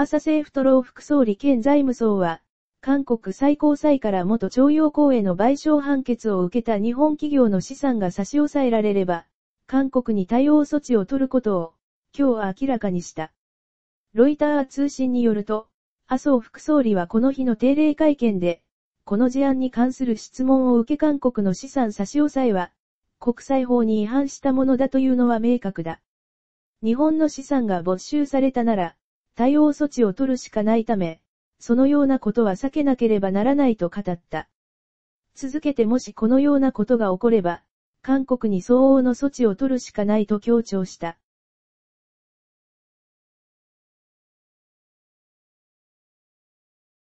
朝政府トロー副総理兼財務総は、韓国最高裁から元徴用工への賠償判決を受けた日本企業の資産が差し押さえられれば、韓国に対応措置を取ることを、今日明らかにした。ロイター通信によると、麻生副総理はこの日の定例会見で、この事案に関する質問を受け韓国の資産差し押さえは、国際法に違反したものだというのは明確だ。日本の資産が没収されたなら、対応措置を取るしかないため、そのようなことは避けなければならないと語った。続けてもしこのようなことが起これば、韓国に相応の措置を取るしかないと強調した。